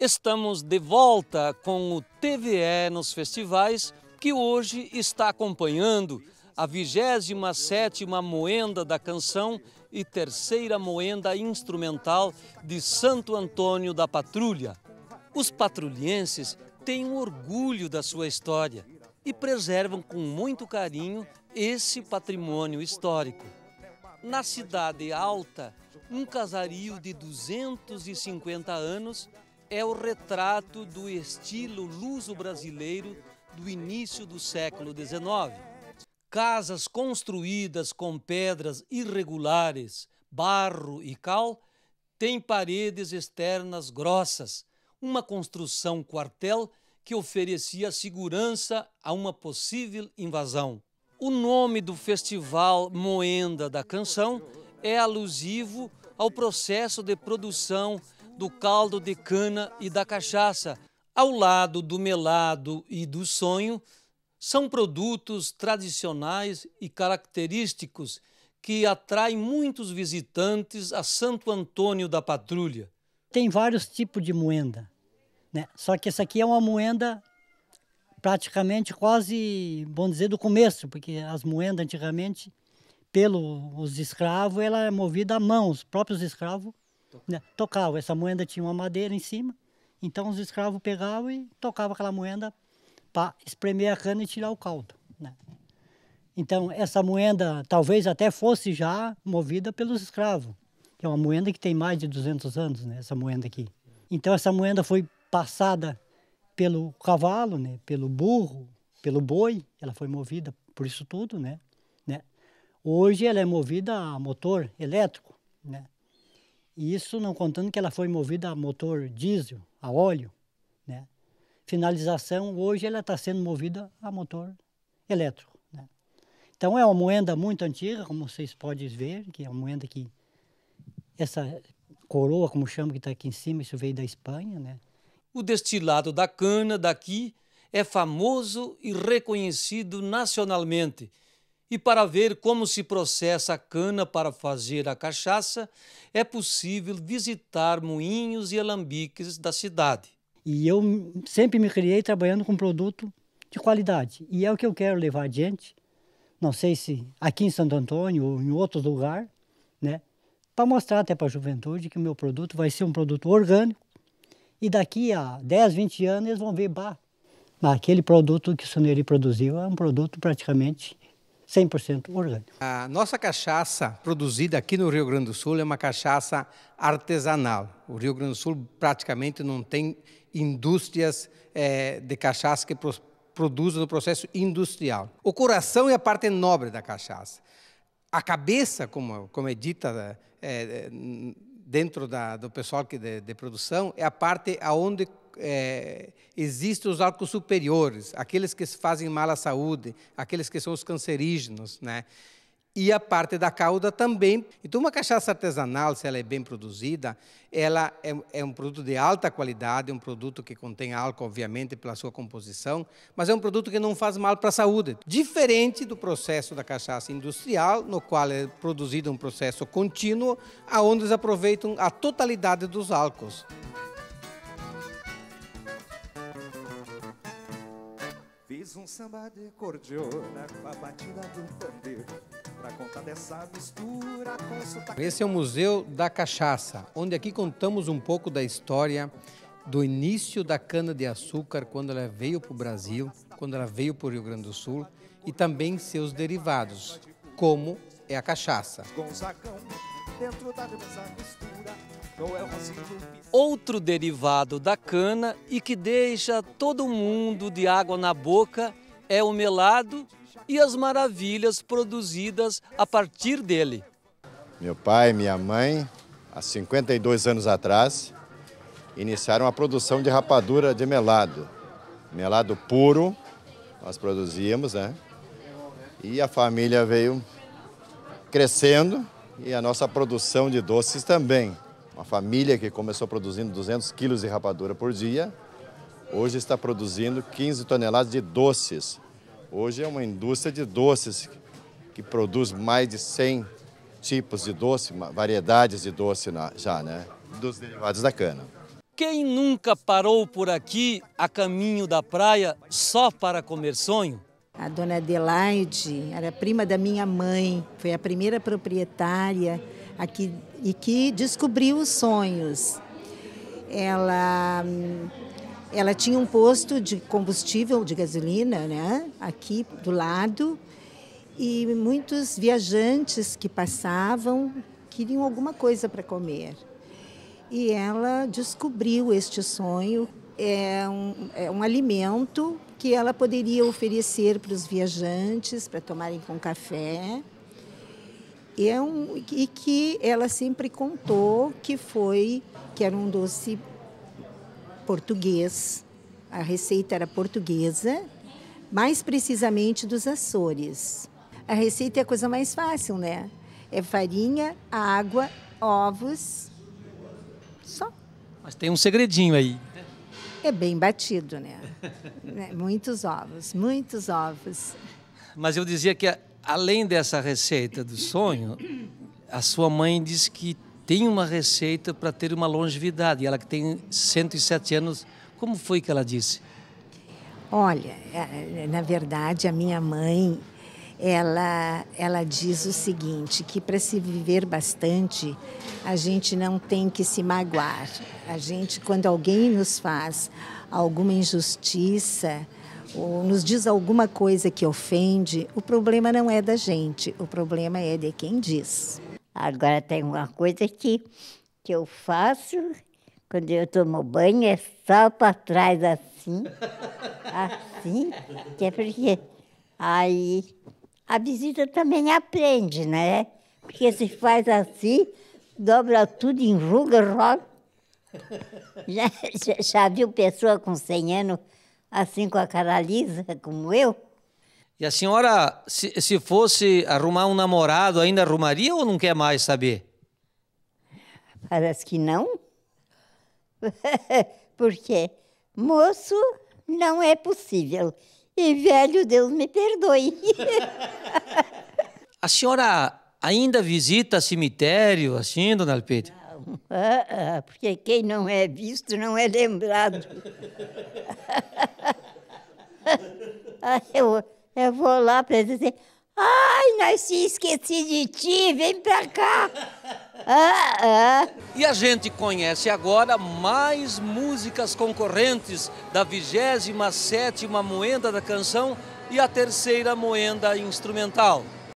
Estamos de volta com o TVE nos festivais, que hoje está acompanhando a 27ª Moenda da Canção e terceira Moenda Instrumental de Santo Antônio da Patrulha. Os patrulhenses têm orgulho da sua história e preservam com muito carinho esse patrimônio histórico. Na cidade alta, um casario de 250 anos é o retrato do estilo luso-brasileiro do início do século XIX. Casas construídas com pedras irregulares, barro e cal, têm paredes externas grossas, uma construção quartel que oferecia segurança a uma possível invasão. O nome do festival Moenda da Canção é alusivo ao processo de produção do caldo de cana e da cachaça, ao lado do melado e do sonho, são produtos tradicionais e característicos que atraem muitos visitantes a Santo Antônio da Patrulha. Tem vários tipos de moenda, né? só que essa aqui é uma moenda praticamente quase, vamos dizer, do começo, porque as moendas antigamente, pelos escravos, ela é movida à mão, os próprios escravos né, tocava Essa moenda tinha uma madeira em cima, então os escravos pegavam e tocavam aquela moenda para espremer a cana e tirar o caldo. Né. Então, essa moenda talvez até fosse já movida pelos escravos, que é uma moenda que tem mais de 200 anos, né, essa moenda aqui. Então, essa moenda foi passada pelo cavalo, né, pelo burro, pelo boi, ela foi movida por isso tudo, né? né? Hoje ela é movida a motor elétrico, né? E isso não contando que ela foi movida a motor diesel, a óleo. Né? Finalização, hoje ela está sendo movida a motor elétrico. Né? Então é uma moenda muito antiga, como vocês podem ver, que é uma moenda que essa coroa, como chama, que está aqui em cima, isso veio da Espanha. Né? O destilado da cana daqui é famoso e reconhecido nacionalmente e para ver como se processa a cana para fazer a cachaça, é possível visitar moinhos e alambiques da cidade. E eu sempre me criei trabalhando com produto de qualidade. E é o que eu quero levar adiante, não sei se aqui em Santo Antônio ou em outro lugar, né? Para mostrar até para a juventude que o meu produto vai ser um produto orgânico. E daqui a 10, 20 anos eles vão ver, bah, aquele produto que o Suneri produziu é um produto praticamente 100% orgânico. A nossa cachaça produzida aqui no Rio Grande do Sul é uma cachaça artesanal. O Rio Grande do Sul praticamente não tem indústrias é, de cachaça que pro, produzam no processo industrial. O coração é a parte nobre da cachaça. A cabeça, como, como é dita é, dentro da, do pessoal que de, de produção, é a parte aonde é, existem os álcools superiores, aqueles que fazem mal à saúde, aqueles que são os cancerígenos, né? E a parte da cauda também. Então, uma cachaça artesanal, se ela é bem produzida, ela é, é um produto de alta qualidade, um produto que contém álcool, obviamente, pela sua composição, mas é um produto que não faz mal para a saúde. Diferente do processo da cachaça industrial, no qual é produzido um processo contínuo, aonde eles aproveitam a totalidade dos álcools. Fiz um samba de cordiona com a batida do pandeiro para contar dessa mistura com sotaque... Esse é o Museu da Cachaça, onde aqui contamos um pouco da história do início da cana-de-açúcar quando ela veio para o Brasil, quando ela veio para o Rio Grande do Sul e também seus derivados, como é a cachaça. Gonzagão dentro da é Outro derivado da cana e que deixa todo mundo de água na boca é o melado e as maravilhas produzidas a partir dele. Meu pai e minha mãe, há 52 anos atrás, iniciaram a produção de rapadura de melado. Melado puro, nós produzíamos, né? E a família veio crescendo e a nossa produção de doces também. Uma família que começou produzindo 200 quilos de rapadura por dia, hoje está produzindo 15 toneladas de doces. Hoje é uma indústria de doces que produz mais de 100 tipos de doce, variedades de doce já, né? Dos derivados da cana. Quem nunca parou por aqui, a caminho da praia, só para comer sonho? A dona Adelaide era prima da minha mãe, foi a primeira proprietária aqui e que descobriu os sonhos. Ela ela tinha um posto de combustível, de gasolina, né, aqui do lado, e muitos viajantes que passavam queriam alguma coisa para comer. E ela descobriu este sonho, é um, é um alimento que ela poderia oferecer para os viajantes, para tomarem com café. E, é um, e que ela sempre contou que foi que era um doce português. A receita era portuguesa, mais precisamente dos Açores. A receita é a coisa mais fácil, né? É farinha, água, ovos, só. Mas tem um segredinho aí. É bem batido, né? né? muitos ovos, muitos ovos. Mas eu dizia que além dessa receita do sonho, a sua mãe disse que tem uma receita para ter uma longevidade. Ela que tem 107 anos, como foi que ela disse? Olha, é, é, na verdade, a minha mãe ela, ela diz o seguinte: que para se viver bastante, a gente não tem que se magoar. A gente, quando alguém nos faz alguma injustiça, ou nos diz alguma coisa que ofende, o problema não é da gente, o problema é de quem diz. Agora tem uma coisa que, que eu faço quando eu tomo banho, é só para trás assim, assim, que é porque aí a visita também aprende, né? Porque se faz assim, dobra tudo, enruga, rola. Já, já, já, viu pessoa com 100 anos assim com a cara lisa, como eu? E a senhora, se, se fosse arrumar um namorado, ainda arrumaria ou não quer mais saber? Parece que não. Porque moço não é possível. E velho Deus me perdoe. a senhora ainda visita cemitério assim, dona Alpete? Não, ah, ah, porque quem não é visto não é lembrado. Ah, eu, eu vou lá para dizer, Ai, Narciso, esqueci de ti, vem pra cá. Ah, ah. E a gente conhece agora mais músicas concorrentes da 27ª Moenda da Canção e a terceira Moenda Instrumental.